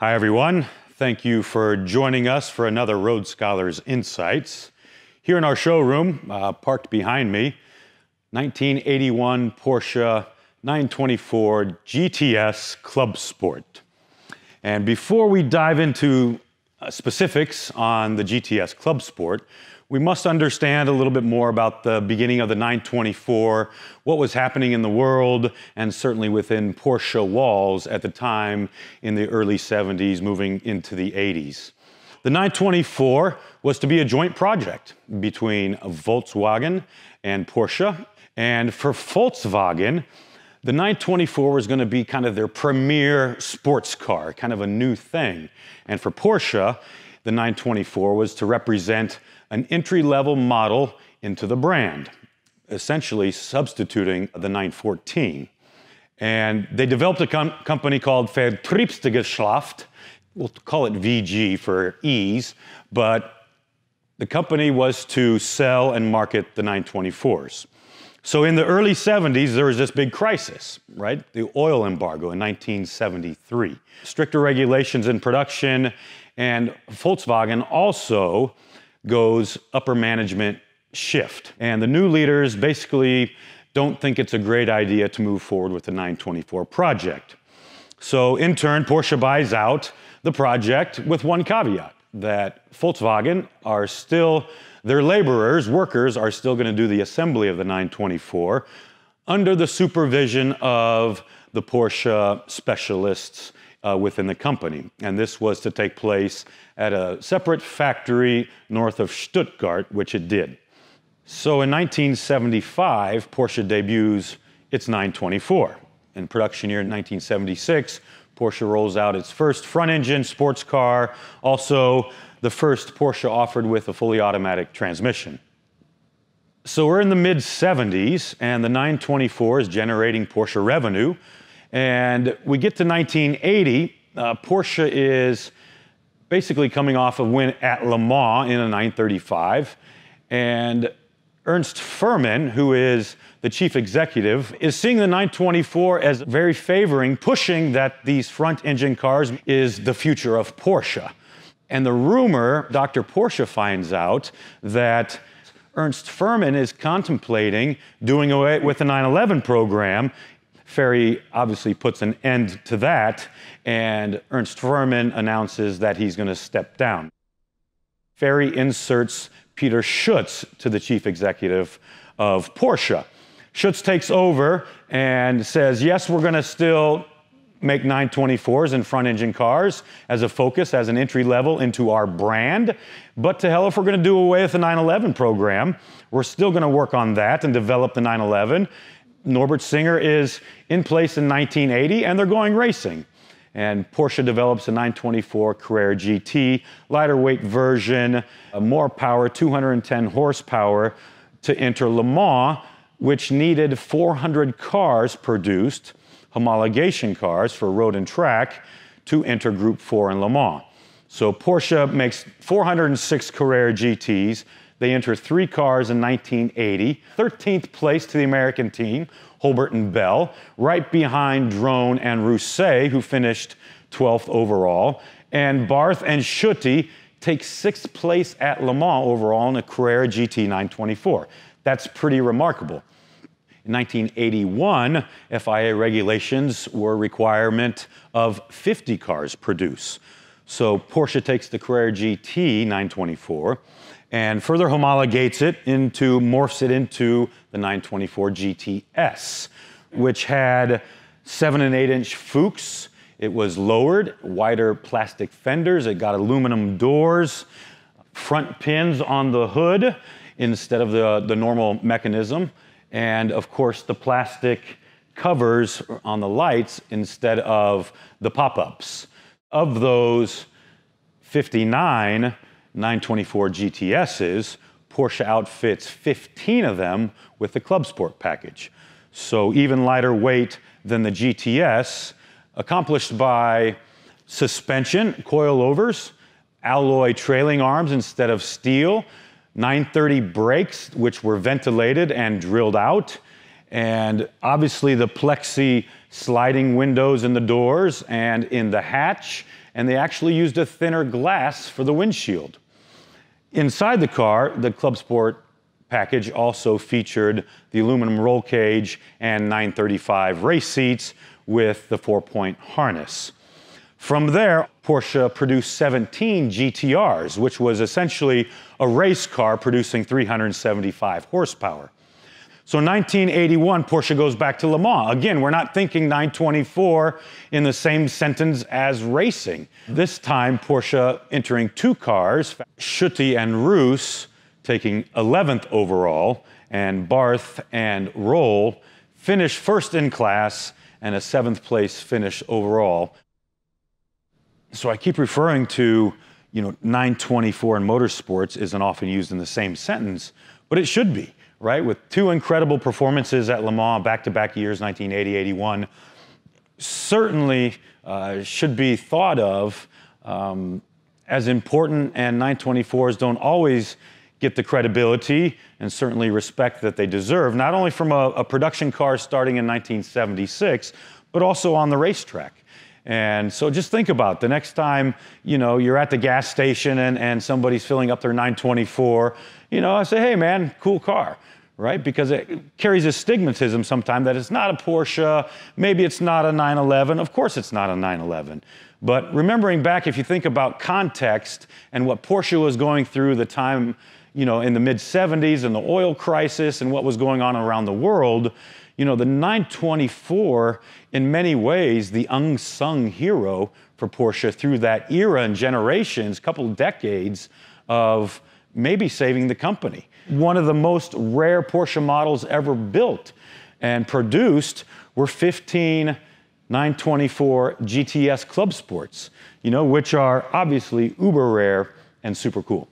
Hi, everyone. Thank you for joining us for another Rhodes Scholars Insights. Here in our showroom, uh, parked behind me, 1981 Porsche 924 GTS Club Sport. And before we dive into uh, specifics on the GTS Club Sport, we must understand a little bit more about the beginning of the 924, what was happening in the world, and certainly within Porsche walls at the time in the early 70s, moving into the 80s. The 924 was to be a joint project between Volkswagen and Porsche, and for Volkswagen, the 924 was going to be kind of their premier sports car, kind of a new thing. And for Porsche, the 924 was to represent an entry level model into the brand, essentially substituting the 914. And they developed a com- company called Vertriebsgesellschaft. We'll call it VG for ease, but the company was to sell and market the 924s. So in the early 70s, there was this big crisis, right? The oil embargo in 1973. Stricter regulations in production, and Volkswagen also goes upper management shift. And the new leaders basically don't think it's a great idea to move forward with the 924 project. So in turn, Porsche buys out the project with one caveat that Volkswagen are still their laborers, workers, are still going to do the assembly of the 924 under the supervision of the Porsche specialists uh, within the company. And this was to take place at a separate factory north of Stuttgart, which it did. So in 1975, Porsche debuts its 924. In production year 1976, Porsche rolls out its first front engine sports car, also the first Porsche offered with a fully automatic transmission. So we're in the mid 70s, and the 924 is generating Porsche revenue. And we get to 1980, uh, Porsche is basically coming off a win at Le Mans in a 935. And Ernst Furman, who is the chief executive, is seeing the 924 as very favoring, pushing that these front engine cars is the future of Porsche. And the rumor, Dr. Portia finds out that Ernst Furman is contemplating doing away with the 9 11 program. Ferry obviously puts an end to that, and Ernst Furman announces that he's going to step down. Ferry inserts Peter Schutz to the chief executive of Porsche. Schutz takes over and says, Yes, we're going to still make 924s and front engine cars as a focus, as an entry level into our brand. But to hell if we're going to do away with the 911 program. We're still going to work on that and develop the 911. Norbert Singer is in place in 1980, and they're going racing. And Porsche develops a 924 Carrera GT, lighter weight version, uh, more power, 210 horsepower to enter Le Mans, which needed 400 cars produced homologation cars for road and track to enter Group 4 in Le Mans. So Porsche makes 406 Carrera GTs. They enter three cars in 1980, 13th place to the American team, Holbert and Bell, right behind Drone and Rousset, who finished 12th overall. And Barth and Schutte take sixth place at Le Mans overall in a Carrera GT 924. That's pretty remarkable. In 1981, FIA regulations were a requirement of 50 cars produce. So Porsche takes the Carrera GT 924 and further homologates it into, morphs it into the 924 GTS, which had seven and eight inch Fuchs. It was lowered, wider plastic fenders. It got aluminum doors, front pins on the hood instead of the, the normal mechanism and of course the plastic covers on the lights instead of the pop-ups. Of those 59 924 GTSs, Porsche outfits 15 of them with the Club Sport package. So even lighter weight than the GTS, accomplished by suspension, coilovers, alloy trailing arms instead of steel, 930 breaks, which were ventilated and drilled out. And obviously, the plexi sliding windows in the doors and in the hatch. And they actually used a thinner glass for the windshield. Inside the car, the Club Sport package also featured the aluminum roll cage and 935 race seats with the four point harness. From there, Porsche produced 17 GTRs, which was essentially a race car producing 375 horsepower. So 1981, Porsche goes back to Le Mans. Again, we're not thinking 924 in the same sentence as racing. This time, Porsche entering two cars, Schutte and Roos taking 11th overall, and Barth and Roll finish first in class and a seventh place finish overall. So I keep referring to, you know, 924 in motorsports isn't often used in the same sentence, but it should be, right? With two incredible performances at Le Mans back to back years, 1980, 81, certainly uh, should be thought of um, as important, and 924s don't always get the credibility and certainly respect that they deserve, not only from a, a production car starting in 1976, but also on the racetrack. And so just think about the next time, you know, you're at the gas station and, and somebody's filling up their 924, you know, I say, hey man, cool car, right? Because it carries a stigmatism sometimes that it's not a Porsche, maybe it's not a 911. Of course it's not a 911. But remembering back, if you think about context and what Porsche was going through the time, you know, in the mid 70s and the oil crisis and what was going on around the world, you know, the 924, in many ways, the unsung hero for Porsche through that era and generations, couple decades of maybe saving the company. One of the most rare Porsche models ever built and produced were 15 924 GTS Club Sports, you know, which are obviously uber rare and super cool.